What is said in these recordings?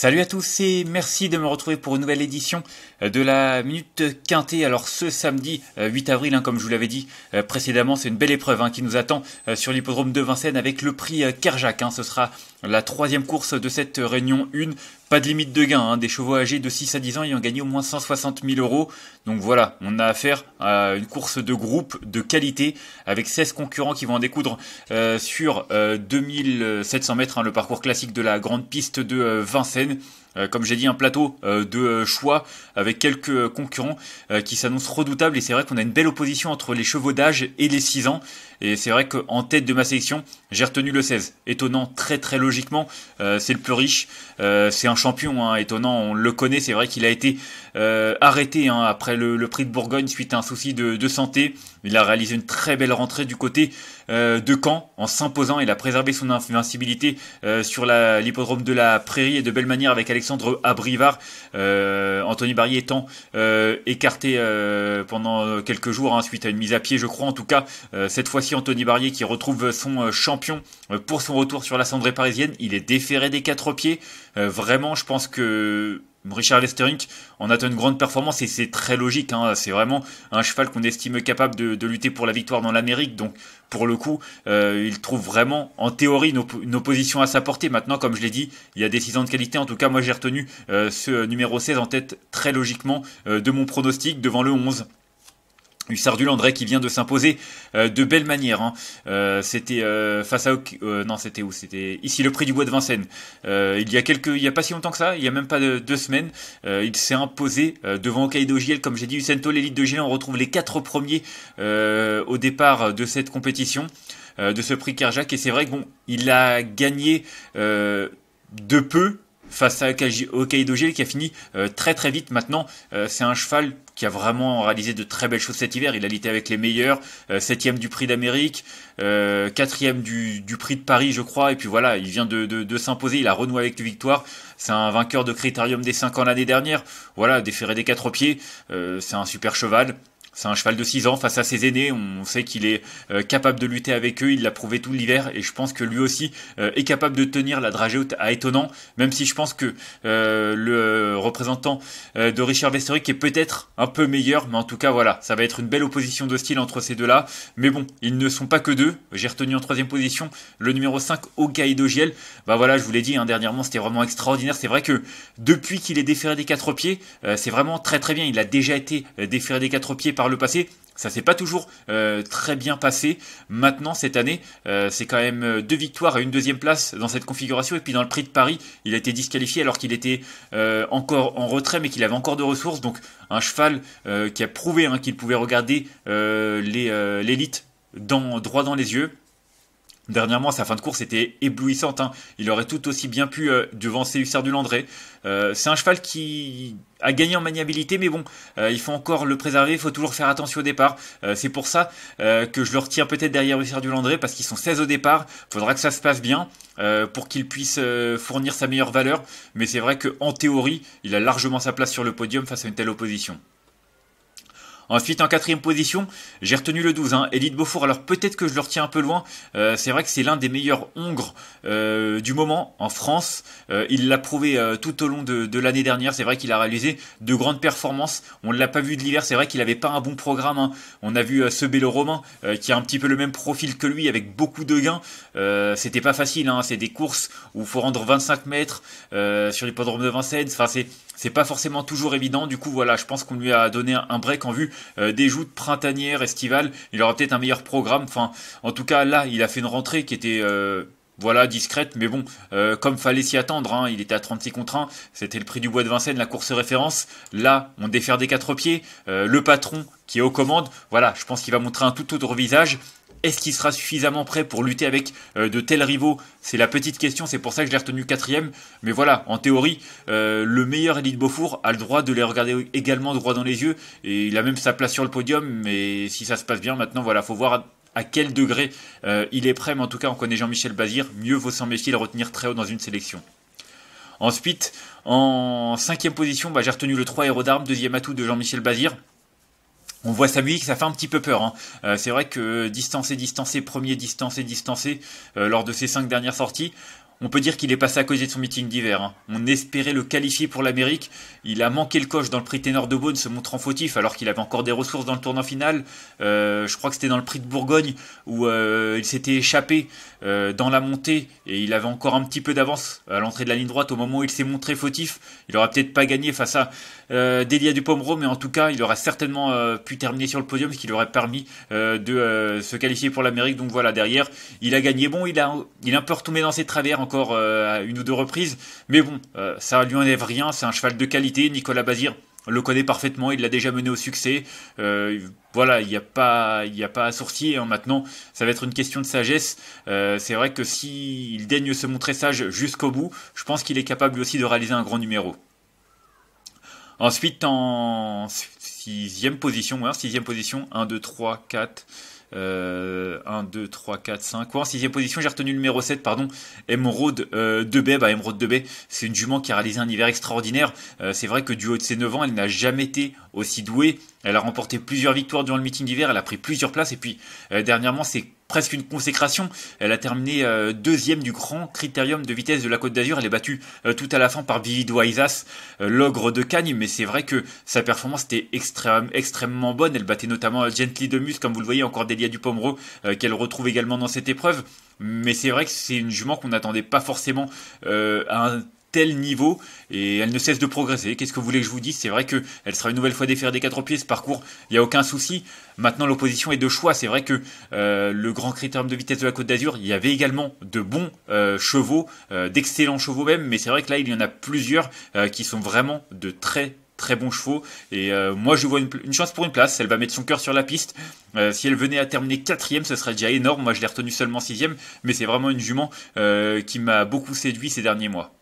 Salut à tous et merci de me retrouver pour une nouvelle édition euh, de la Minute Quintée. Alors ce samedi 8 euh, avril, hein, comme je vous l'avais dit euh, précédemment, c'est une belle épreuve hein, qui nous attend sur l'hippodrome de Vincennes avec le prix Kerjac. Hein. Ce sera la troisième course de cette réunion 1, pas de limite de gain, hein. des chevaux âgés de 6 à 10 ans ayant gagné au moins 160 000 euros. Donc voilà, on a affaire à une course de groupe de qualité avec 16 concurrents qui vont en découdre euh, sur 2700 euh, mètres, hein, le parcours classique de la grande piste de euh, Vincennes. Euh, comme j'ai dit, un plateau euh, de euh, choix avec quelques concurrents qui s'annoncent redoutables. Et c'est vrai qu'on a une belle opposition entre les chevaux d'âge et les 6 ans. Et c'est vrai qu'en tête de ma sélection, j'ai retenu le 16. Étonnant, très très logiquement, c'est le plus riche. c'est un champion, hein. étonnant, on le connaît. C'est vrai qu'il a été arrêté hein, après le, prix de Bourgogne suite à un souci de, de santé. Il a réalisé une très belle rentrée du côté euh, de Caen en s'imposant. Il a préservé son invincibilité euh, sur l'hippodrome de la Prairie et de belle manière avec Alexandre Abrivard. Euh, Anthony Barrier étant écarté pendant quelques jours hein, suite à une mise à pied, je crois en tout cas. cette fois-ci, Anthony Barrier qui retrouve son champion pour son retour sur la cendrée parisienne. Il est déféré des quatre pieds. vraiment, je pense que Richard Lesterink en a une grande performance et c'est très logique. Hein. C'est vraiment un cheval qu'on estime capable de, lutter pour la victoire dans l'Amérique. Donc pour le coup, euh, il trouve vraiment en théorie une, opposition à sa portée. Maintenant, comme je l'ai dit, il y a des six ans de qualité. En tout cas, moi j'ai retenu euh, ce numéro 16 en tête très logiquement euh, de mon pronostic devant le 11. Hussard du qui vient de s'imposer euh, de belle manière. Hein. Euh, c'était euh, face à euh, non c'était où c'était ici le prix du bois de Vincennes. il y a quelques il y a pas si longtemps que ça, il y a même pas deux semaines, il s'est imposé devant Okaido Giel. comme j'ai dit Ucento, l'élite de Giel, on retrouve les quatre premiers au départ de cette compétition de ce prix Kerjak et c'est vrai qu'il bon, il a gagné de peu face à Hokkaido Gel qui a fini euh, très très vite maintenant. Euh, c'est un cheval qui a vraiment réalisé de très belles choses cet hiver. Il a lutté avec les meilleurs, euh, septième du prix d'Amérique, quatrième du, du, prix de Paris je crois, et puis voilà, il vient de, s'imposer, il a renoué avec les victoires. C'est un vainqueur de Critérium des 5 ans l'année dernière, voilà, déféré des quatre pieds, c'est un super cheval. C'est un cheval de 6 ans face à ses aînés. On sait qu'il est euh, capable de lutter avec eux. Il l'a prouvé tout l'hiver et je pense que lui aussi euh, est capable de tenir la dragée haute à étonnant. Même si je pense que euh, le représentant de Richard Vesterick est peut-être un peu meilleur, mais en tout cas voilà, ça va être une belle opposition de style entre ces deux-là. Mais bon, ils ne sont pas que deux. J'ai retenu en troisième position le numéro 5 Okaido Giel. Bah voilà, je vous l'ai dit hein, dernièrement, c'était vraiment extraordinaire. C'est vrai que depuis qu'il est déféré des quatre pieds, c'est vraiment très très bien. Il a déjà été déféré des quatre pieds par le passé, ça s'est pas toujours euh, très bien passé. Maintenant, cette année, euh, c'est quand même euh, deux victoires et une deuxième place dans cette configuration. Et puis dans le prix de Paris, il a été disqualifié alors qu'il était encore en retrait, mais qu'il avait encore de ressources. Donc un cheval qui a prouvé hein, qu'il pouvait regarder l'élite dans, droit dans les yeux. Dernièrement, sa fin de course était éblouissante. Hein. Il aurait tout aussi bien pu euh, devancer Hussard du Landré. Euh, c'est un cheval qui a gagné en maniabilité, mais bon, euh, il faut encore le préserver, il faut toujours faire attention au départ. c'est pour ça que je le retire peut-être derrière Hussard du Landré, parce qu'ils sont 16 au départ. il faudra que ça se passe bien pour qu'il puisse fournir sa meilleure valeur. Mais c'est vrai qu'en théorie, il a largement sa place sur le podium face à une telle opposition. Ensuite, en quatrième position, j'ai retenu le 12, hein, Elite Beaufour. Alors peut-être que je le retiens un peu loin. Euh, c'est vrai que c'est l'un des meilleurs Hongres euh, du moment en France. Euh, il l'a prouvé tout au long de, l'année dernière. C'est vrai qu'il a réalisé de grandes performances. On ne l'a pas vu de l'hiver. C'est vrai qu'il n'avait pas un bon programme. Hein. On a vu ce Bélo Romain qui a un petit peu le même profil que lui avec beaucoup de gains. C'était pas facile. Hein. C'est des courses où il faut rendre 25 mètres sur l'hippodrome de Vincennes. Enfin, c'est c'est pas forcément toujours évident. Du coup, voilà, je pense qu'on lui a donné un break en vue euh, des joutes printanières, estivales. Il aura peut-être un meilleur programme. Enfin, en tout cas, là, il a fait une rentrée qui était euh, voilà, discrète, mais bon, euh, comme fallait s'y attendre, hein, il était à 36 contre 1, c'était le prix du bois de Vincennes, la course référence. Là, on défère des quatre pieds, le patron qui est aux commandes, voilà, je pense qu'il va montrer un tout autre visage, est-ce qu'il sera suffisamment prêt pour lutter avec euh, de tels rivaux C'est la petite question, c'est pour ça que je l'ai retenu quatrième. Mais voilà, en théorie, euh, le meilleur Elite Beaufour a le droit de les regarder également droit dans les yeux. Et il a même sa place sur le podium. Mais si ça se passe bien, maintenant, voilà, faut voir à quel degré euh, il est prêt. Mais en tout cas, on connaît Jean-Michel Bazir. Mieux vaut s'en méfier le retenir très haut dans une sélection. Ensuite, en cinquième position, bah, j'ai retenu le 3 héros d'armes, deuxième atout de Jean-Michel Bazir on voit sa musique, ça fait un petit peu peur. Hein. Euh, c'est vrai que distancé, distancé, premier, distancé, distancé, euh, lors de ces cinq dernières sorties, on peut dire qu'il est passé à cause de son meeting d'hiver. Hein. On espérait le qualifier pour l'Amérique. Il a manqué le coche dans le prix ténor de Beaune, se montrant fautif alors qu'il avait encore des ressources dans le tournoi final. Euh, je crois que c'était dans le prix de Bourgogne où euh, il s'était échappé euh, dans la montée et il avait encore un petit peu d'avance à l'entrée de la ligne droite au moment où il s'est montré fautif. Il n'aura peut-être pas gagné face à Delia du Pomero, mais en tout cas, il aurait certainement pu terminer sur le podium, ce qui lui aurait permis de se qualifier pour l'Amérique. Donc voilà, derrière, il a gagné. Bon, il a, il a un peu retombé dans ses travers encore euh, à une ou deux reprises. Mais bon, euh, ça lui enlève rien. C'est un cheval de qualité. Nicolas Bazir le connaît parfaitement, il l'a déjà mené au succès. Euh, voilà, il n'y a pas, a pas à sourcier. Hein. Maintenant, ça va être une question de sagesse. c'est vrai que s'il daigne se montrer sage jusqu'au bout, je pense qu'il est capable aussi de réaliser un grand numéro. Ensuite, en sixième position, hein, sixième position, 1, 2, 3, 4, 1, 2, 3, 4, 5. Ouais, en sixième position, j'ai retenu le numéro 7, pardon, Emeraude euh, Debay. Bah, de b c'est une jument qui a réalisé un hiver extraordinaire. Euh, c'est vrai que du haut de ses 9 ans, elle n'a jamais été aussi douée. Elle a remporté plusieurs victoires durant le meeting d'hiver, elle a pris plusieurs places, et puis euh, dernièrement, c'est presque une consécration. Elle a terminé euh, deuxième du grand critérium de vitesse de la Côte d'Azur. Elle est battue euh, tout à la fin par Vivi euh, l'ogre de Cagnes. Mais c'est vrai que sa performance était extrêmement bonne. Elle battait notamment Gently Demus, comme vous le voyez, encore Delia Pomereux, qu'elle retrouve également dans cette épreuve. Mais c'est vrai que c'est une jument qu'on n'attendait pas forcément à un tel niveau et elle ne cesse de progresser. Qu'est-ce que vous voulez que je vous dise C'est vrai que elle sera une nouvelle fois défaire des quatre pieds. Ce parcours, il n'y a aucun souci. Maintenant, l'opposition est de choix. C'est vrai que euh, le Grand Critérium de vitesse de la Côte d'Azur, il y avait également de bons euh, chevaux, euh, d'excellents chevaux même, mais c'est vrai que là, il y en a plusieurs qui sont vraiment de très très bons chevaux. Et moi, je vois une, chance pour une place. Elle va mettre son cœur sur la piste. si elle venait à terminer quatrième, ce serait déjà énorme. Moi, je l'ai retenue seulement sixième, mais c'est vraiment une jument qui m'a beaucoup séduit ces derniers mois.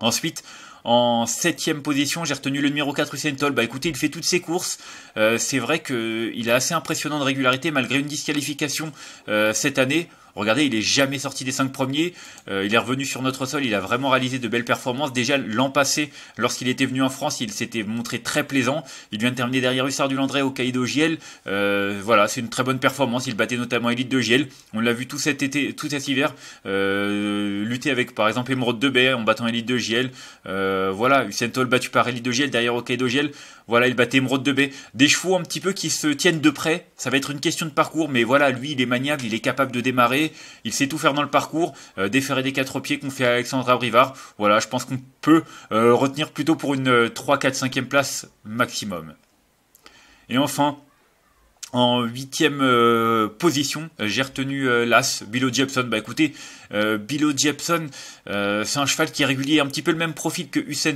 Ensuite, en septième position, j'ai retenu le numéro 4 Usain Bah écoutez, il fait toutes ses courses. Euh, c'est vrai qu'il a assez impressionnant de régularité malgré une disqualification euh, cette année. Regardez, il est jamais sorti des cinq premiers. Euh, il est revenu sur notre sol. Il a vraiment réalisé de belles performances. Déjà l'an passé, lorsqu'il était venu en France, il s'était montré très plaisant. Il vient de terminer derrière Hussard du Landré au Caïdo Giel. Euh, voilà, c'est une très bonne performance. Il battait notamment Elite de Giel. On l'a vu tout cet été, tout cet hiver, euh, lutter avec par exemple Émeraude de Bay en battant Elite de Giel. voilà, Usain battu par Elite de Giel derrière au Caïdo Giel. Voilà, il battait Émeraude de Bay. Des chevaux un petit peu qui se tiennent de près. Ça va être une question de parcours, mais voilà, lui, il est maniable, il est capable de démarrer. Il sait tout faire dans le parcours. Euh, déférer des quatre pieds qu'on fait à Alexandre Abrivard. Voilà, je pense qu'on peut euh, retenir plutôt pour une 3, 4, 5e place maximum. Et enfin, en huitième euh, position, j'ai retenu l'As, Billo Jepson. Bah écoutez, euh, Billo Jepson, euh, c'est un cheval qui est régulier, un petit peu le même profil que Usain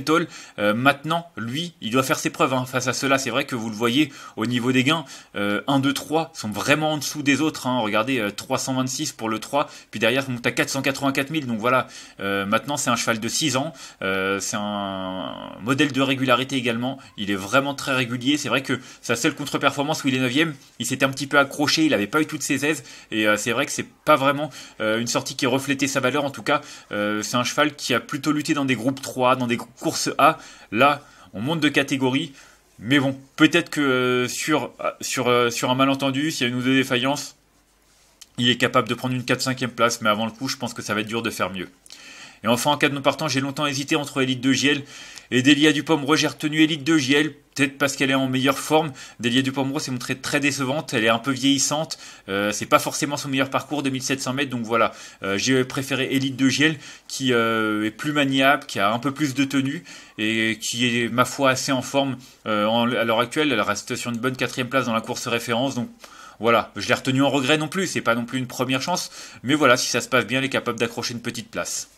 euh, maintenant, lui, il doit faire ses preuves hein. face à cela. C'est vrai que vous le voyez au niveau des gains, 1, 2, 3 sont vraiment en dessous des autres. Hein. Regardez, 326 pour le 3, puis derrière, on monte à 484 000. Donc voilà, maintenant, c'est un cheval de 6 ans. c'est un modèle de régularité également. Il est vraiment très régulier. C'est vrai que sa seule contre-performance où il est 9ème, il s'était un petit peu accroché, il n'avait pas eu toutes ses aises. Et c'est vrai que c'est pas vraiment une sortie qui est sa valeur. En tout cas, euh, c'est un cheval qui a plutôt lutté dans des groupes 3, dans des courses A. Là, on monte de catégorie. Mais bon, peut-être que euh, sur, euh, sur, sur un malentendu, s'il y a une ou deux défaillances, il est capable de prendre une 4-5e place. Mais avant le coup, je pense que ça va être dur de faire mieux. Et enfin, en cas de non partant, j'ai longtemps hésité entre Elite de Giel et Delia pomme Roger tenu élite de Giel Peut-être parce qu'elle est en meilleure forme. Delia du s'est montrée très décevante. Elle est un peu vieillissante. Euh, c'est pas forcément son meilleur parcours, de 1700 mètres. Donc voilà, euh, j'ai préféré Elite de Giel, qui euh, est plus maniable, qui a un peu plus de tenue et qui est, ma foi, assez en forme à l'heure actuelle. Elle reste sur une bonne quatrième place dans la course référence. Donc voilà, je l'ai retenue en regret non plus. C'est pas non plus une première chance. Mais voilà, si ça se passe bien, elle est capable d'accrocher une petite place.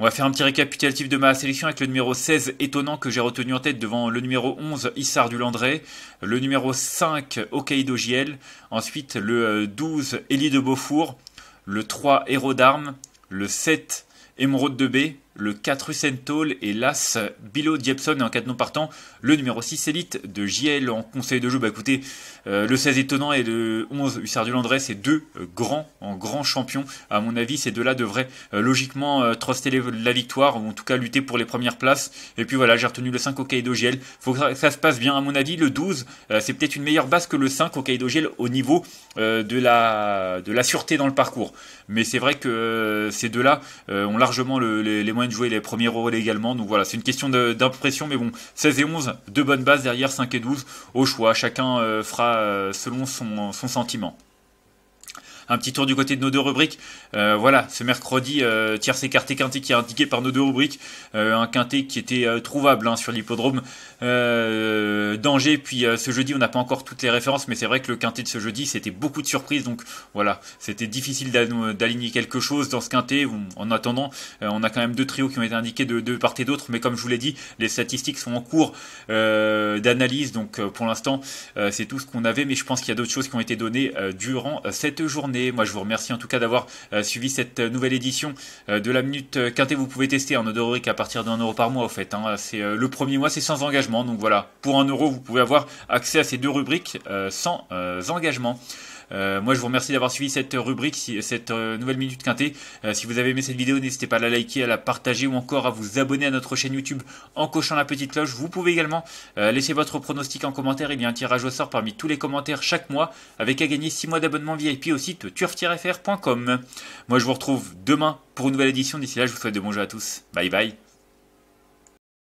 On va faire un petit récapitulatif de ma sélection avec le numéro 16 étonnant que j'ai retenu en tête devant le numéro 11 Issard du Landré, le numéro 5 Okaido Giel, ensuite le 12 euh, Élie de Beaufour, le 3 Héros d'Armes, le 7 Émeraude de B, le 4 Centol et l'As Bilo Diepson et en de non partant le numéro 6 élite de JL en conseil de jeu. Bah écoutez, euh, le 16 étonnant et le 11 Hussard du Landré, c'est deux euh, grands en grands champions. À mon avis, ces deux-là devraient euh, logiquement truster la victoire ou en tout cas lutter pour les premières places. Et puis voilà, j'ai retenu le 5 au JL. Faut que ça, se passe bien à mon avis. Le 12, c'est peut-être une meilleure base que le 5 Hokkaido JL au niveau de la de la sûreté dans le parcours. Mais c'est vrai que ces deux-là ont largement les moyens Jouer les premiers rôles également. Donc voilà, c'est une question d'impression, mais bon, 16 et 11, deux bonnes bases derrière 5 et 12, au choix. Chacun euh, fera euh, selon son, son sentiment un petit tour du côté de nos deux rubriques. Euh, voilà, ce mercredi, tiers euh, tiers écarté quintet qui est indiqué par nos deux rubriques. Euh, un quintet qui était trouvable hein, sur l'hippodrome d'Angers. Puis ce jeudi, on n'a pas encore toutes les références, mais c'est vrai que le quintet de ce jeudi, c'était beaucoup de surprises. Donc voilà, c'était difficile d'aligner quelque chose dans ce quintet. En attendant, on a quand même deux trios qui ont été indiqués de, de part et d'autre. Mais comme je vous l'ai dit, les statistiques sont en cours d'analyse. Donc pour l'instant, c'est tout ce qu'on avait. Mais je pense qu'il y a d'autres choses qui ont été données durant cette journée. Moi, je vous remercie en tout cas d'avoir euh, suivi cette euh, nouvelle édition euh, de la Minute Quintet. Vous pouvez tester en odorique à partir d'un euro par mois, au fait. Hein. C'est le premier mois, c'est sans engagement. Donc voilà, pour un euro, vous pouvez avoir accès à ces deux rubriques sans engagement. Euh, moi, je vous remercie d'avoir suivi cette rubrique, cette euh, nouvelle minute quintée. Euh, si vous avez aimé cette vidéo, n'hésitez pas à la liker, à la partager ou encore à vous abonner à notre chaîne YouTube en cochant la petite cloche. Vous pouvez également laisser votre pronostic en commentaire. Il y a un tirage au sort parmi tous les commentaires chaque mois avec à gagner 6 mois d'abonnement VIP au site turf-fr.com. Moi, je vous retrouve demain pour une nouvelle édition. D'ici là, je vous souhaite de bons jeux à tous. Bye bye.